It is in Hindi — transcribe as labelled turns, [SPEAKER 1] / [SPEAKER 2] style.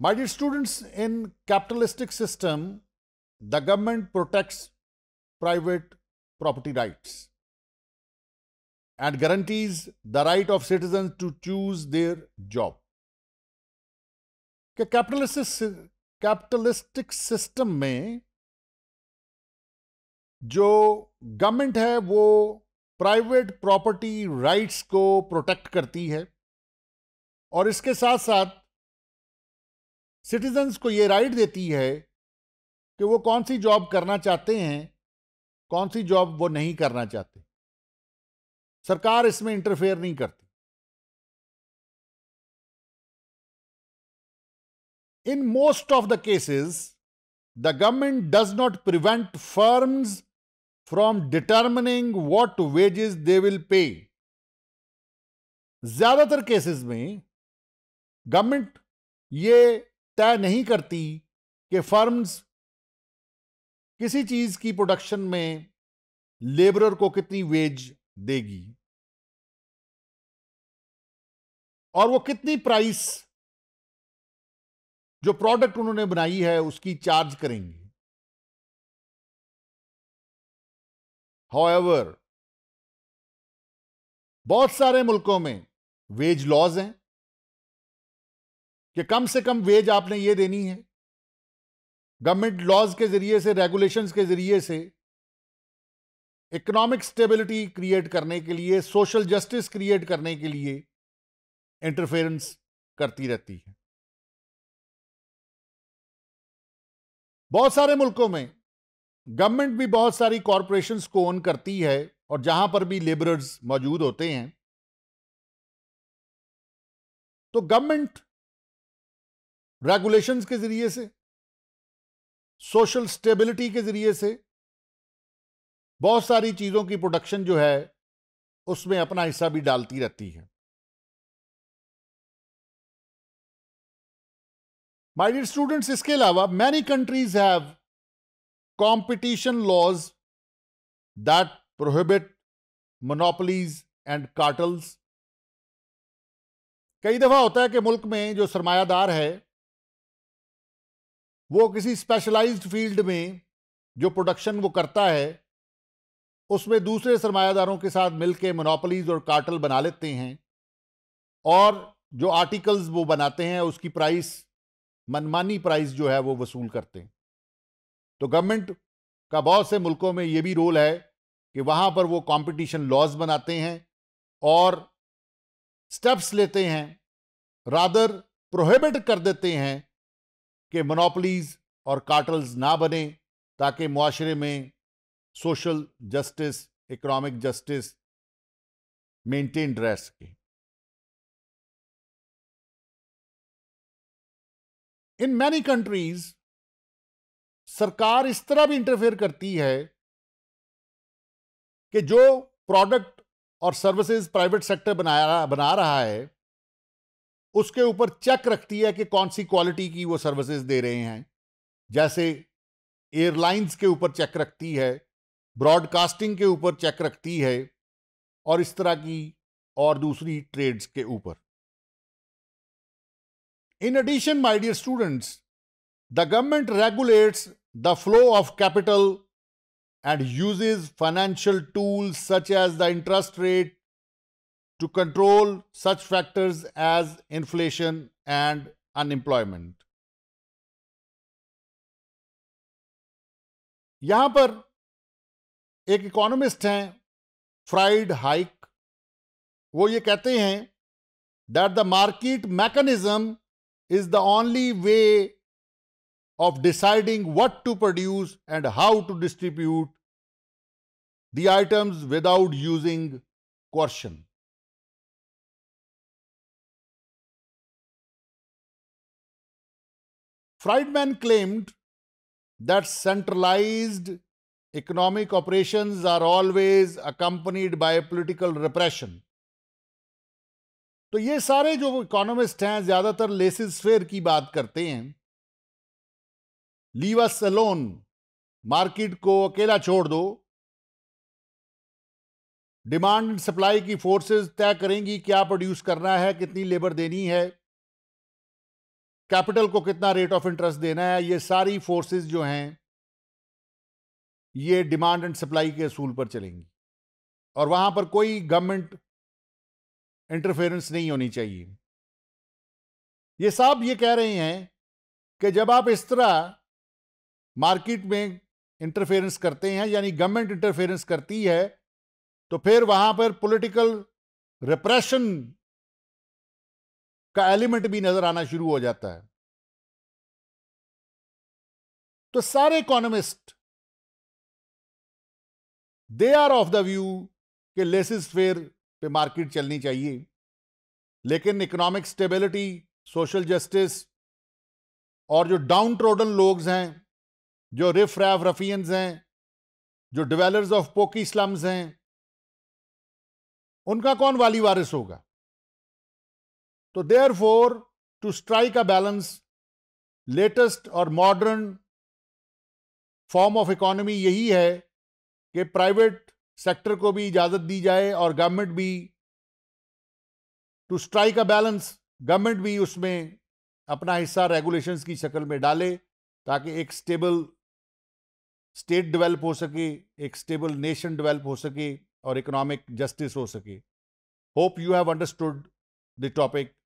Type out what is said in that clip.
[SPEAKER 1] My dear students, in capitalistic system, the government protects private property rights and guarantees the right of citizens to choose their job. ke capitalist capitalistic system mein jo government hai wo private property rights ko protect karti hai aur iske sath sath citizens को ये राइट देती है कि वो कौन सी जॉब करना चाहते हैं कौन सी जॉब वो नहीं करना चाहते
[SPEAKER 2] सरकार इसमें इंटरफेयर नहीं करती
[SPEAKER 1] in most of the cases the government does not prevent firms from determining what wages they will pay ज्यादातर केसेस में गवर्नमेंट ये तय नहीं करती कि फर्म्स किसी चीज़ की प्रोडक्शन में लेबरर को कितनी वेज
[SPEAKER 2] देगी और वो कितनी प्राइस जो प्रोडक्ट उन्होंने बनाई है उसकी चार्ज करेंगे हाउएवर
[SPEAKER 1] बहुत सारे मुल्कों में वेज लॉज हैं कि कम से कम वेज आपने ये देनी है गवर्नमेंट लॉज के जरिए से रेगुलेशंस के जरिए से इकोनॉमिक स्टेबिलिटी क्रिएट करने के लिए सोशल जस्टिस क्रिएट करने के लिए इंटरफेरेंस करती रहती है बहुत सारे मुल्कों में गवर्नमेंट भी बहुत सारी कॉरपोरेशंस को ओन करती है और जहां पर भी लेबरर्स मौजूद होते हैं तो गवर्नमेंट
[SPEAKER 2] रेगुलेशंस के जरिए से सोशल स्टेबिलिटी के जरिए से बहुत सारी चीज़ों की प्रोडक्शन जो है उसमें अपना हिस्सा भी डालती रहती है
[SPEAKER 1] माय डियर स्टूडेंट्स इसके अलावा many countries have competition laws that prohibit monopolies and cartels कई दफ़ा होता है कि मुल्क में जो सरमायादार है वो किसी स्पेशलाइज्ड फील्ड में जो प्रोडक्शन वो करता है उसमें दूसरे सरमायादारों के साथ मिलके मोनोपलीज और कार्टल बना लेते हैं और जो आर्टिकल्स वो बनाते हैं उसकी प्राइस मनमानी प्राइस जो है वो वसूल करते हैं तो गवर्नमेंट का बहुत से मुल्कों में ये भी रोल है कि वहाँ पर वो कंपटीशन लॉज बनाते हैं और स्टेप्स लेते हैं रादर प्रोहिबिट कर देते हैं कि मोनोपलीज और कार्टल्स ना बने ताकि माशरे में social justice economic justice
[SPEAKER 2] maintain रह सके इन मैनी कंट्रीज सरकार इस
[SPEAKER 1] तरह भी इंटरफेयर करती है कि जो प्रोडक्ट और सर्विसेज प्राइवेट सेक्टर बनाया बना रहा है उसके ऊपर चेक रखती है कि कौन सी क्वालिटी की वो सर्विसेज दे रहे हैं जैसे एयरलाइंस के ऊपर चेक रखती है ब्रॉडकास्टिंग के ऊपर चेक रखती है और इस तरह की और दूसरी ट्रेड्स के ऊपर in addition my dear students the government regulates the flow of capital and uses financial tools such as the interest rate to control such factors as inflation
[SPEAKER 2] and unemployment.
[SPEAKER 1] यहां पर एक इकोनॉमिस्ट हैं फ्राइड हाइक वो ये कहते हैं that the market mechanism is the only way of deciding what to produce and how to distribute the items without using coercion. Friedman claimed that centralized economic operations are always accompanied by political repression. तो ये सारे जो इकोनॉमिस्ट हैं ज्यादातर लेसिस फेयर की बात करते हैं लीव अस अलोन मार्केट को अकेला छोड़ दो डिमांड एंड सप्लाई की फोर्सेस तय करेंगी क्या प्रोड्यूस करना है कितनी लेबर देनी है कैपिटल को कितना रेट ऑफ इंटरेस्ट देना है ये सारी फोर्सेस जो हैं ये डिमांड एंड सप्लाई के असूल पर चलेंगी और वहां पर कोई गवर्नमेंट इंटरफेरेंस नहीं होनी चाहिए ये साहब ये कह रहे हैं कि जब आप इस तरह मार्केट में इंटरफेरेंस करते हैं यानी गवर्नमेंट इंटरफेरेंस करती है तो फिर वहां पर पॉलिटिकल रिप्रेशन का एलिमेंट भी नजर आना
[SPEAKER 2] शुरू हो जाता है तो सारे economists
[SPEAKER 1] they are of the view कि लेसिस फेयर पे मार्केट चलनी चाहिए लेकिन इकोनॉमिक स्टेबिलिटी सोशल जस्टिस और जो डाउन ट्रोडन लोग हैं जो रिफ रैफ रफियंस हैं जो डिवेलर्स ऑफ पोकी स्लम्स हैं उनका कौन वाली वारिस होगा तो therefore to strike a balance latest और मॉडर्न फॉर्म ऑफ इकोनॉमी यही है कि प्राइवेट सेक्टर को भी इजाज़त दी जाए और गवर्नमेंट भी to strike a balance government भी उसमें अपना हिस्सा रेगुलेशंस की शक्ल में डाले ताकि एक स्टेबल स्टेट डेवलप हो सके एक स्टेबल नेशन डेवलप हो सके और इकोनॉमिक जस्टिस हो सके hope you have understood the topic